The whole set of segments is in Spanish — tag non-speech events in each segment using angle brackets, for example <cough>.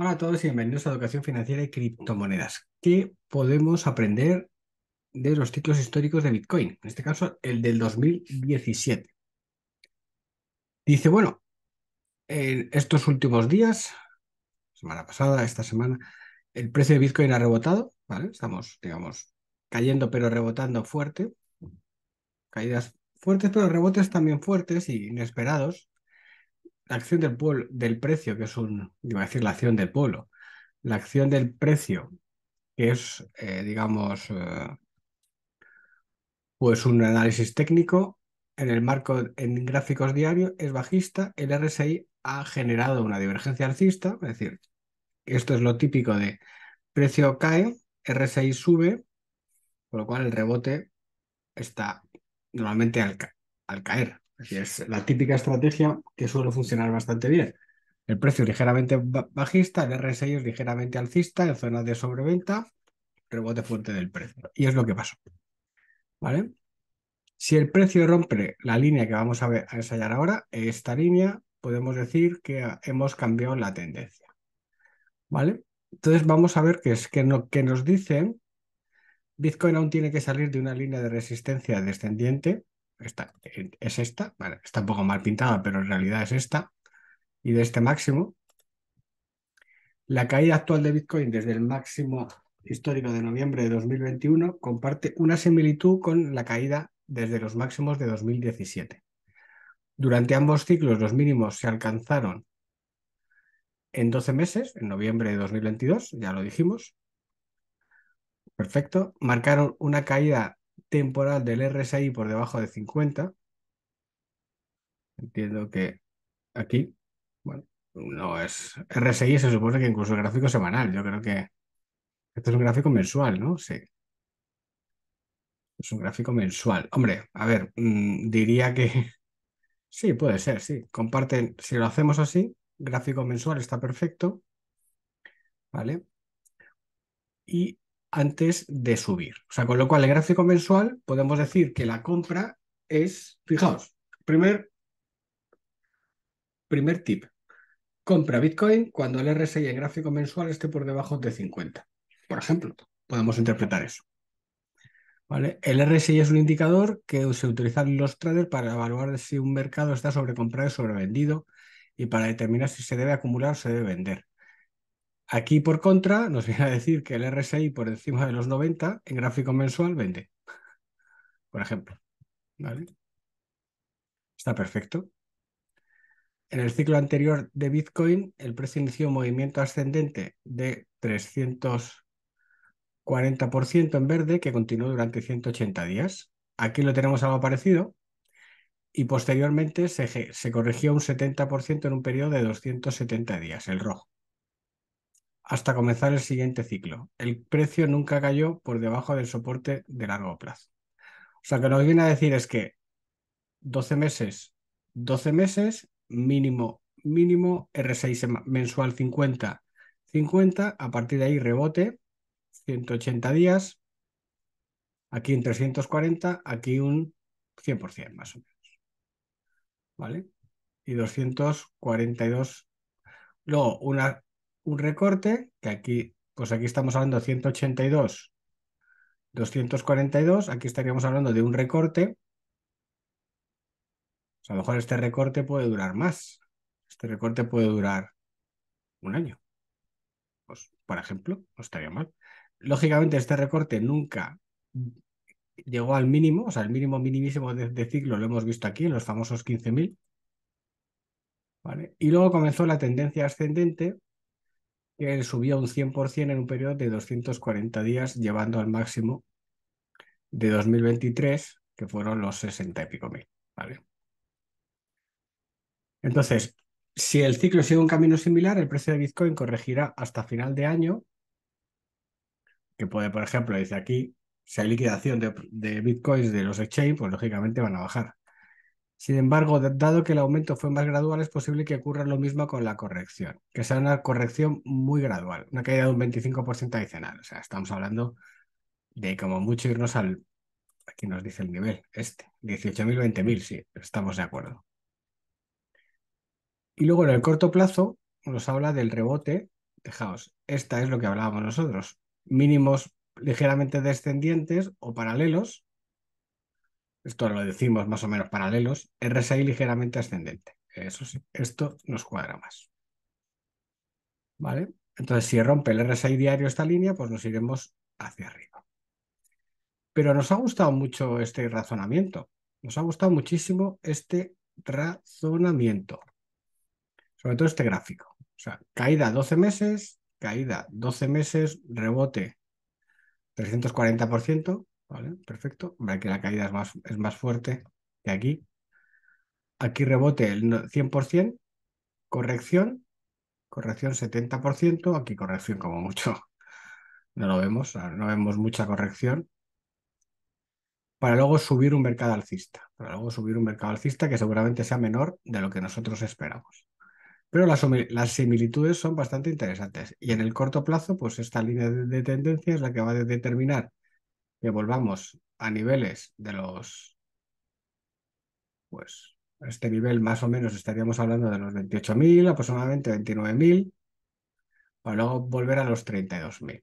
Hola a todos y bienvenidos a Educación Financiera y Criptomonedas. ¿Qué podemos aprender de los ciclos históricos de Bitcoin? En este caso, el del 2017. Dice, bueno, en estos últimos días, semana pasada, esta semana, el precio de Bitcoin ha rebotado, ¿vale? Estamos, digamos, cayendo pero rebotando fuerte. Caídas fuertes pero rebotes también fuertes y inesperados la acción del, del precio, que es un, la acción del polo la acción del precio, que es, eh, digamos, eh, pues un análisis técnico en el marco en gráficos diarios, es bajista, el RSI ha generado una divergencia alcista, es decir, esto es lo típico de precio cae, RSI sube, por lo cual el rebote está normalmente al caer es la típica estrategia que suele funcionar bastante bien. El precio ligeramente bajista, el RSI es ligeramente alcista, en zona de sobreventa, rebote fuente del precio. Y es lo que pasó. ¿Vale? Si el precio rompe la línea que vamos a, ensayar ahora, esta línea, podemos decir que hemos cambiado la tendencia. ¿Vale? Entonces vamos a ver qué es que nos dicen. Bitcoin aún tiene que salir de una línea de resistencia descendiente esta, eh, es esta, está un poco mal pintada, pero en realidad es esta, y de este máximo. La caída actual de Bitcoin desde el máximo histórico de noviembre de 2021 comparte una similitud con la caída desde los máximos de 2017. Durante ambos ciclos los mínimos se alcanzaron en 12 meses, en noviembre de 2022, ya lo dijimos. Perfecto. Marcaron una caída temporal del RSI por debajo de 50. Entiendo que aquí, bueno, no es RSI, se supone que incluso el gráfico semanal. Yo creo que esto es un gráfico mensual, ¿no? Sí. Es un gráfico mensual. Hombre, a ver, mm, diría que <laughs> sí, puede ser, sí. Comparten, si lo hacemos así, gráfico mensual está perfecto. ¿Vale? Y antes de subir. O sea, con lo cual el gráfico mensual podemos decir que la compra es, fijaos, primer, primer tip, compra Bitcoin cuando el RSI en gráfico mensual esté por debajo de 50. Por ejemplo, podemos interpretar eso. ¿Vale? El RSI es un indicador que se en los traders para evaluar si un mercado está sobrecomprado o sobrevendido y para determinar si se debe acumular o se debe vender. Aquí, por contra, nos viene a decir que el RSI por encima de los 90 en gráfico mensual vende, por ejemplo. Está perfecto. En el ciclo anterior de Bitcoin, el precio inició un movimiento ascendente de 340% en verde que continuó durante 180 días. Aquí lo tenemos algo parecido. Y posteriormente se, se corrigió un 70% en un periodo de 270 días, el rojo hasta comenzar el siguiente ciclo. El precio nunca cayó por debajo del soporte de largo plazo. O sea, que lo que viene a decir es que 12 meses, 12 meses, mínimo, mínimo, R6 mensual 50, 50, a partir de ahí rebote, 180 días, aquí en 340, aquí un 100% más o menos. ¿Vale? Y 242. Luego, una, un recorte, que aquí, pues aquí estamos hablando de 182, 242, aquí estaríamos hablando de un recorte. O sea, a lo mejor este recorte puede durar más. Este recorte puede durar un año. Pues, por ejemplo, no estaría mal. Lógicamente, este recorte nunca llegó al mínimo, o sea, el mínimo minimísimo de, ciclo lo hemos visto aquí en los famosos 15.000. ¿vale? Y luego comenzó la tendencia ascendente que subió un 100% en un periodo de 240 días, llevando al máximo de 2023, que fueron los 60 y pico mil. ¿vale? Entonces, si el ciclo sigue un camino similar, el precio de Bitcoin corregirá hasta final de año, que puede, por ejemplo, dice aquí, si hay liquidación de, de Bitcoins de los exchange, pues lógicamente van a bajar. Sin embargo, dado que el aumento fue más gradual, es posible que ocurra lo mismo con la corrección, que sea una corrección muy gradual, una caída de un 25% adicional. O sea, estamos hablando de como mucho irnos al, aquí nos dice el nivel, este, 18.000, 20.000, sí, estamos de acuerdo. Y luego en el corto plazo nos habla del rebote, dejaos esta es lo que hablábamos nosotros, mínimos ligeramente descendientes o paralelos esto lo decimos más o menos paralelos, RSI ligeramente ascendente. Eso sí, esto nos cuadra más. ¿Vale? Entonces, si rompe el RSI diario esta línea, pues nos iremos hacia arriba. Pero nos ha gustado mucho este razonamiento. Nos ha gustado muchísimo este razonamiento. Sobre todo este gráfico. O sea, caída 12 meses, caída 12 meses, rebote 340%, perfecto. aquí que la caída es más, es más fuerte que aquí. Aquí rebote el 100%, corrección, corrección 70%, aquí corrección como mucho. No lo vemos, no vemos mucha corrección. Para luego subir un mercado alcista, para luego subir un mercado alcista que seguramente sea menor de lo que nosotros esperamos. Pero las, similitudes son bastante interesantes y en el corto plazo, pues esta línea de tendencia es la que va a determinar que volvamos a niveles de los, pues este nivel más o menos estaríamos hablando de los 28.000, aproximadamente 29.000, para luego volver a los 32.000,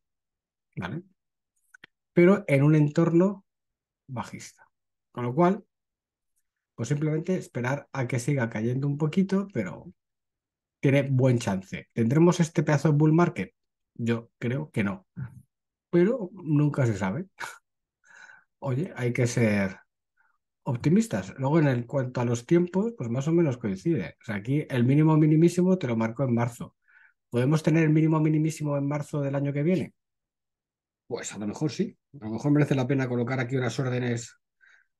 ¿vale? Pero en un entorno bajista. Con lo cual, pues simplemente esperar a que siga cayendo un poquito, pero tiene buen chance. ¿Tendremos este pedazo de bull market? Yo creo que no, pero nunca se sabe oye, hay que ser optimistas. Luego, en el, cuanto a los tiempos, pues más o menos coincide. O sea, aquí el mínimo minimísimo te lo marco en marzo. ¿Podemos tener el mínimo minimísimo en marzo del año que viene? Pues a lo mejor sí. A lo mejor merece la pena colocar aquí unas órdenes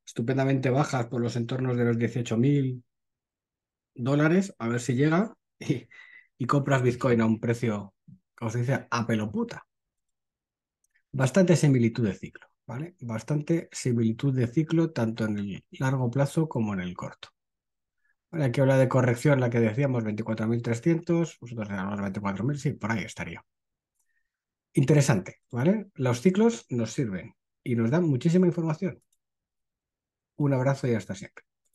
estupendamente bajas por los entornos de los 18.000 dólares, a ver si llega y, y, compras Bitcoin a un precio, como se dice, a peloputa. Bastante similitud de ciclo. Bastante similitud de ciclo tanto en el largo plazo como en el corto. Aquí habla de corrección, la que decíamos 24.300, vosotros le 24.000, sí, por ahí estaría. Interesante, ¿vale? Los ciclos nos sirven y nos dan muchísima información. Un abrazo y hasta siempre.